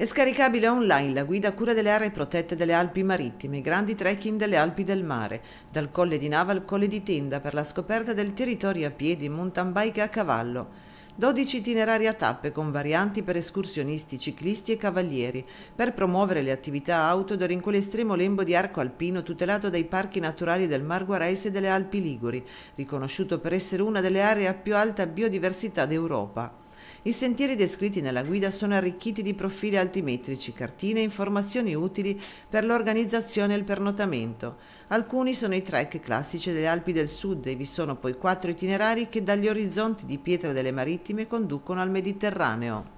È scaricabile online la guida a cura delle aree protette delle Alpi Marittime, i grandi trekking delle Alpi del Mare, dal Colle di Nava al Colle di Tenda per la scoperta del territorio a piedi, mountain bike e a cavallo. 12 itinerari a tappe con varianti per escursionisti, ciclisti e cavalieri, per promuovere le attività outdoor in quell'estremo lembo di arco alpino tutelato dai parchi naturali del Mar Guarese e delle Alpi Liguri, riconosciuto per essere una delle aree a più alta biodiversità d'Europa. I sentieri descritti nella guida sono arricchiti di profili altimetrici, cartine e informazioni utili per l'organizzazione e il pernotamento. Alcuni sono i trek classici delle Alpi del Sud e vi sono poi quattro itinerari che dagli orizzonti di pietra delle marittime conducono al Mediterraneo.